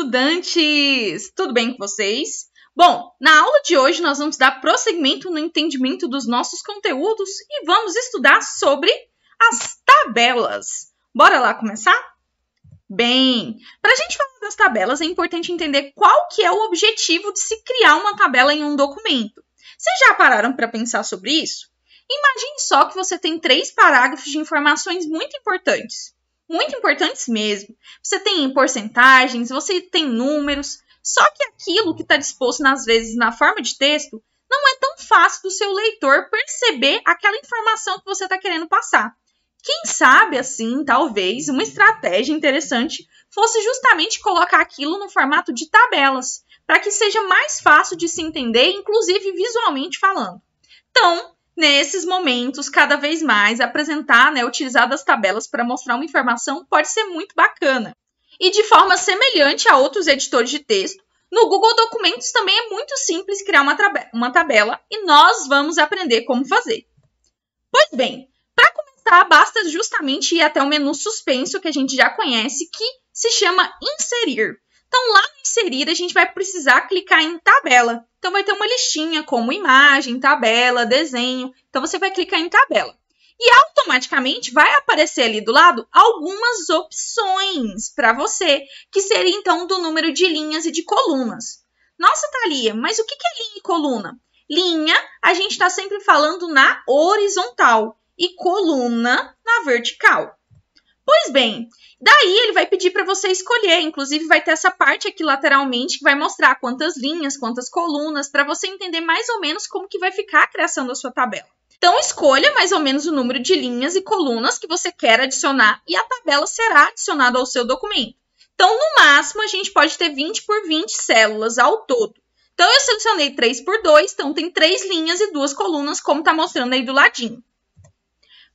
estudantes! Tudo bem com vocês? Bom, na aula de hoje nós vamos dar prosseguimento no entendimento dos nossos conteúdos e vamos estudar sobre as tabelas. Bora lá começar? Bem, para a gente falar das tabelas é importante entender qual que é o objetivo de se criar uma tabela em um documento. Vocês já pararam para pensar sobre isso? Imagine só que você tem três parágrafos de informações muito importantes muito importantes mesmo. Você tem porcentagens, você tem números, só que aquilo que está disposto, às vezes, na forma de texto, não é tão fácil do seu leitor perceber aquela informação que você está querendo passar. Quem sabe, assim, talvez, uma estratégia interessante fosse justamente colocar aquilo no formato de tabelas, para que seja mais fácil de se entender, inclusive visualmente falando. Então, Nesses momentos, cada vez mais, apresentar, né, utilizar das tabelas para mostrar uma informação pode ser muito bacana. E de forma semelhante a outros editores de texto, no Google Documentos também é muito simples criar uma, uma tabela e nós vamos aprender como fazer. Pois bem, para começar, basta justamente ir até o menu suspenso que a gente já conhece, que se chama Inserir. Então, lá no inserir, a gente vai precisar clicar em tabela. Então, vai ter uma listinha como imagem, tabela, desenho. Então, você vai clicar em tabela. E automaticamente vai aparecer ali do lado algumas opções para você, que seria então do número de linhas e de colunas. Nossa, Thalia, mas o que é linha e coluna? Linha, a gente está sempre falando na horizontal e coluna na vertical. Pois bem, daí ele vai pedir para você escolher, inclusive vai ter essa parte aqui lateralmente que vai mostrar quantas linhas, quantas colunas, para você entender mais ou menos como que vai ficar a criação da sua tabela. Então escolha mais ou menos o número de linhas e colunas que você quer adicionar e a tabela será adicionada ao seu documento. Então, no máximo, a gente pode ter 20 por 20 células ao todo. Então, eu selecionei 3 por 2, então tem três linhas e duas colunas, como está mostrando aí do ladinho.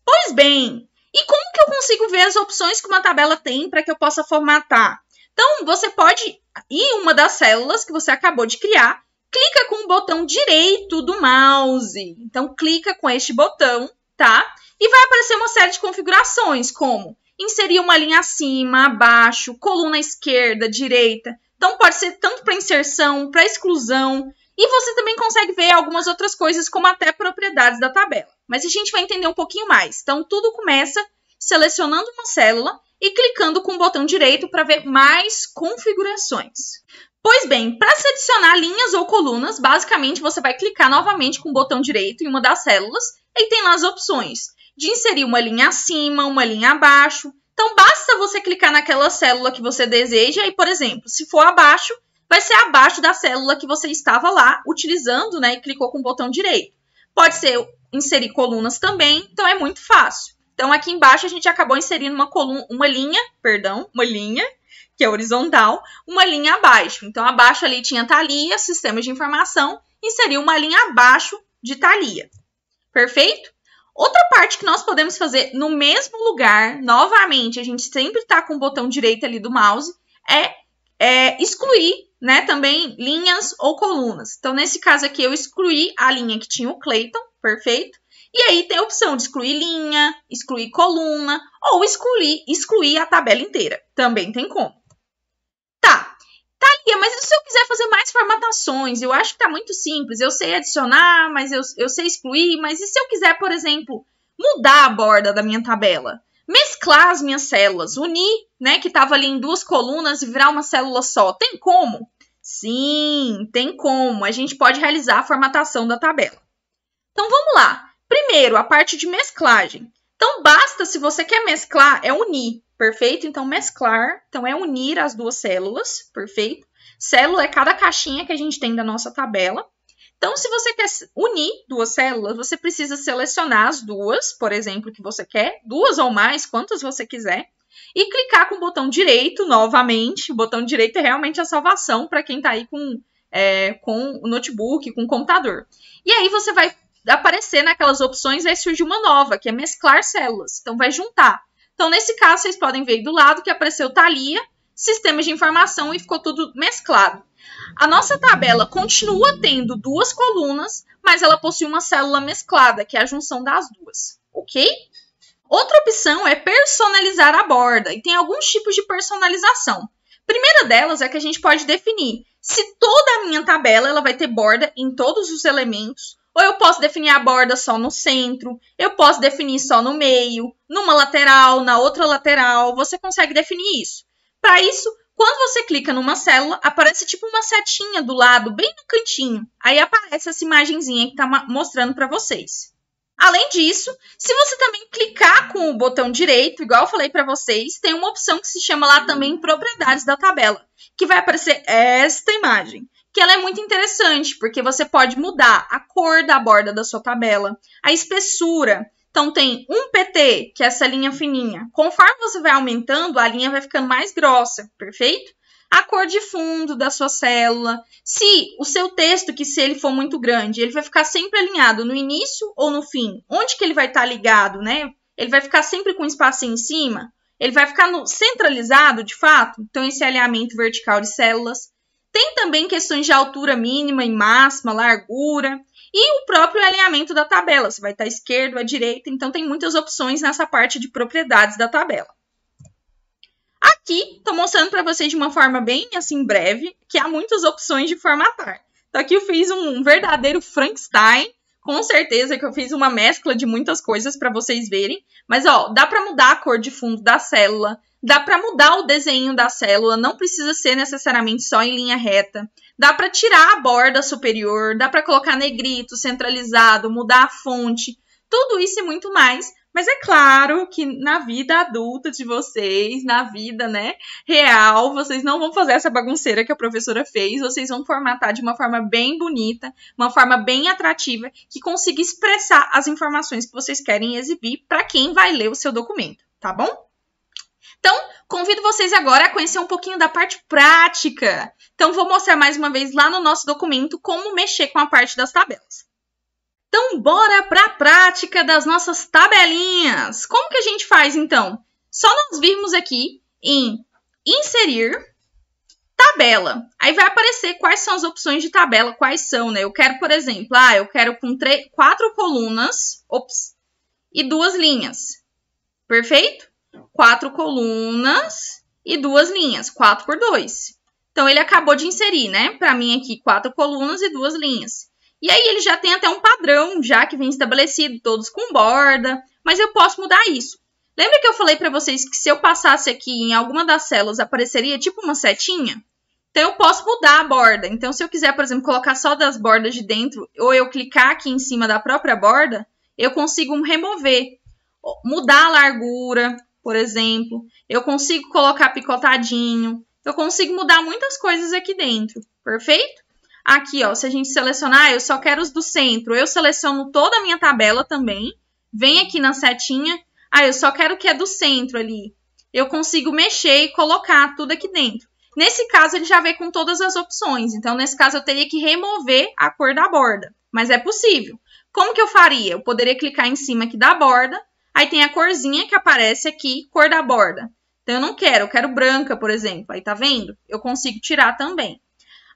Pois bem, e como que eu consigo ver as opções que uma tabela tem para que eu possa formatar? Então, você pode ir em uma das células que você acabou de criar, clica com o botão direito do mouse. Então, clica com este botão, tá? E vai aparecer uma série de configurações, como inserir uma linha acima, abaixo, coluna esquerda, direita. Então, pode ser tanto para inserção, para exclusão. E você também consegue ver algumas outras coisas, como até propriedades da tabela. Mas a gente vai entender um pouquinho mais. Então, tudo começa selecionando uma célula e clicando com o botão direito para ver mais configurações. Pois bem, para se adicionar linhas ou colunas, basicamente você vai clicar novamente com o botão direito em uma das células e tem lá as opções de inserir uma linha acima, uma linha abaixo. Então, basta você clicar naquela célula que você deseja e, por exemplo, se for abaixo, vai ser abaixo da célula que você estava lá utilizando, né, e clicou com o botão direito. Pode ser inserir colunas também, então é muito fácil. Então aqui embaixo a gente acabou inserindo uma coluna, uma linha, perdão, uma linha que é horizontal, uma linha abaixo. Então abaixo ali tinha Thalia, sistemas de informação, inseriu uma linha abaixo de Thalia. Perfeito? Outra parte que nós podemos fazer no mesmo lugar, novamente, a gente sempre está com o botão direito ali do mouse, é, é excluir né, também linhas ou colunas. Então, nesse caso aqui, eu excluí a linha que tinha o Clayton, perfeito? E aí tem a opção de excluir linha, excluir coluna ou excluir, excluir a tabela inteira. Também tem como. Tá. aí, mas se eu quiser fazer mais formatações, eu acho que tá muito simples. Eu sei adicionar, mas eu, eu sei excluir. Mas e se eu quiser, por exemplo, mudar a borda da minha tabela? mesclar as minhas células, unir, né, que estava ali em duas colunas e virar uma célula só. Tem como? Sim, tem como. A gente pode realizar a formatação da tabela. Então vamos lá. Primeiro, a parte de mesclagem. Então basta, se você quer mesclar, é unir, perfeito? Então mesclar, então é unir as duas células, perfeito? Célula é cada caixinha que a gente tem da nossa tabela. Então, se você quer unir duas células, você precisa selecionar as duas, por exemplo, que você quer, duas ou mais, quantas você quiser. E clicar com o botão direito novamente. O botão direito é realmente a salvação para quem está aí com, é, com o notebook, com o computador. E aí você vai aparecer naquelas opções, vai surgir uma nova, que é mesclar células. Então vai juntar. Então, nesse caso, vocês podem ver do lado que apareceu Thalia, sistemas de informação e ficou tudo mesclado. A nossa tabela continua tendo duas colunas, mas ela possui uma célula mesclada, que é a junção das duas, ok? Outra opção é personalizar a borda, e tem alguns tipos de personalização. Primeira delas é que a gente pode definir se toda a minha tabela ela vai ter borda em todos os elementos, ou eu posso definir a borda só no centro, eu posso definir só no meio, numa lateral, na outra lateral, você consegue definir isso. Para isso, quando você clica numa célula, aparece tipo uma setinha do lado, bem no cantinho. Aí aparece essa imagenzinha que está mostrando para vocês. Além disso, se você também clicar com o botão direito, igual eu falei para vocês, tem uma opção que se chama lá também propriedades da tabela, que vai aparecer esta imagem, que ela é muito interessante, porque você pode mudar a cor da borda da sua tabela, a espessura. Então tem um PT, que é essa linha fininha. Conforme você vai aumentando, a linha vai ficando mais grossa, perfeito? a cor de fundo da sua célula, se o seu texto, que se ele for muito grande, ele vai ficar sempre alinhado no início ou no fim, onde que ele vai estar tá ligado, né? Ele vai ficar sempre com espaço em cima, ele vai ficar no, centralizado de fato, então esse é alinhamento vertical de células. Tem também questões de altura mínima e máxima, largura, e o próprio alinhamento da tabela, se vai estar tá esquerdo, à direita, então tem muitas opções nessa parte de propriedades da tabela. Aqui, estou mostrando para vocês de uma forma bem assim breve, que há muitas opções de formatar. Então aqui eu fiz um verdadeiro Frankenstein, com certeza que eu fiz uma mescla de muitas coisas para vocês verem, mas ó, dá para mudar a cor de fundo da célula, dá para mudar o desenho da célula, não precisa ser necessariamente só em linha reta. Dá para tirar a borda superior, dá para colocar negrito, centralizado, mudar a fonte, tudo isso e muito mais mas é claro que na vida adulta de vocês, na vida, né, real, vocês não vão fazer essa bagunceira que a professora fez, vocês vão formatar de uma forma bem bonita, uma forma bem atrativa, que consiga expressar as informações que vocês querem exibir para quem vai ler o seu documento, tá bom? Então, convido vocês agora a conhecer um pouquinho da parte prática. Então, vou mostrar mais uma vez lá no nosso documento como mexer com a parte das tabelas. Então, bora para a prática das nossas tabelinhas. Como que a gente faz, então? Só nós virmos aqui em inserir tabela. Aí vai aparecer quais são as opções de tabela, quais são, né? Eu quero, por exemplo, ah, eu quero com três, quatro colunas ops, e duas linhas. Perfeito? Quatro colunas e duas linhas, 4 por 2. Então, ele acabou de inserir, né? Para mim aqui, quatro colunas e duas linhas. E aí ele já tem até um padrão, já que vem estabelecido, todos com borda, mas eu posso mudar isso. Lembra que eu falei para vocês que se eu passasse aqui em alguma das células apareceria tipo uma setinha? Então eu posso mudar a borda. Então se eu quiser, por exemplo, colocar só das bordas de dentro, ou eu clicar aqui em cima da própria borda, eu consigo remover, mudar a largura, por exemplo. Eu consigo colocar picotadinho. Eu consigo mudar muitas coisas aqui dentro, perfeito? Aqui, ó, se a gente selecionar, eu só quero os do centro. Eu seleciono toda a minha tabela também. Vem aqui na setinha. Ah, eu só quero o que é do centro ali. Eu consigo mexer e colocar tudo aqui dentro. Nesse caso, ele já vem com todas as opções. Então, nesse caso, eu teria que remover a cor da borda. Mas é possível. Como que eu faria? Eu poderia clicar em cima aqui da borda. Aí tem a corzinha que aparece aqui, cor da borda. Então, eu não quero, eu quero branca, por exemplo. Aí, tá vendo? Eu consigo tirar também.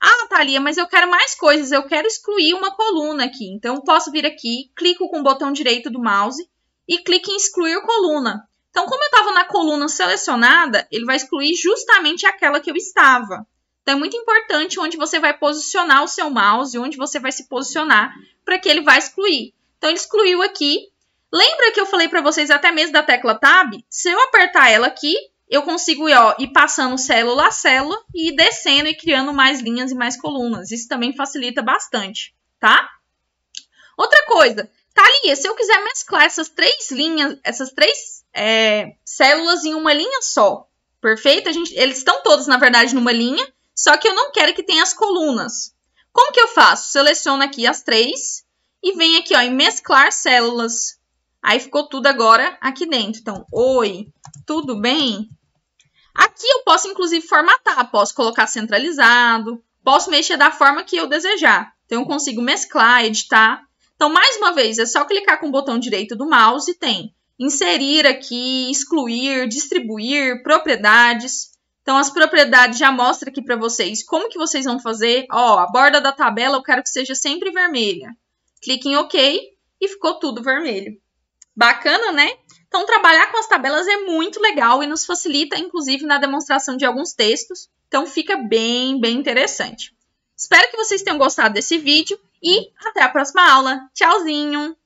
Ah, Natalia, mas eu quero mais coisas, eu quero excluir uma coluna aqui. Então, posso vir aqui, clico com o botão direito do mouse e clico em excluir coluna. Então, como eu estava na coluna selecionada, ele vai excluir justamente aquela que eu estava. Então, é muito importante onde você vai posicionar o seu mouse, onde você vai se posicionar para que ele vá excluir. Então, ele excluiu aqui. Lembra que eu falei para vocês até mesmo da tecla Tab? Se eu apertar ela aqui, eu consigo ó, ir passando célula a célula e descendo e criando mais linhas e mais colunas. Isso também facilita bastante, tá? Outra coisa, Thalia, tá se eu quiser mesclar essas três linhas, essas três é, células em uma linha só, perfeito? Gente, eles estão todos, na verdade, numa linha, só que eu não quero que tenha as colunas. Como que eu faço? Seleciono aqui as três e venho aqui ó, em mesclar células. Aí ficou tudo agora aqui dentro. Então, oi, tudo bem? Aqui eu posso, inclusive, formatar, posso colocar centralizado, posso mexer da forma que eu desejar. Então, eu consigo mesclar, editar. Então, mais uma vez, é só clicar com o botão direito do mouse e tem inserir aqui, excluir, distribuir, propriedades. Então, as propriedades já mostra aqui para vocês como que vocês vão fazer. Ó, a borda da tabela eu quero que seja sempre vermelha. Clique em OK e ficou tudo vermelho. Bacana, né? Então, trabalhar com as tabelas é muito legal e nos facilita, inclusive, na demonstração de alguns textos. Então, fica bem, bem interessante. Espero que vocês tenham gostado desse vídeo e até a próxima aula. Tchauzinho!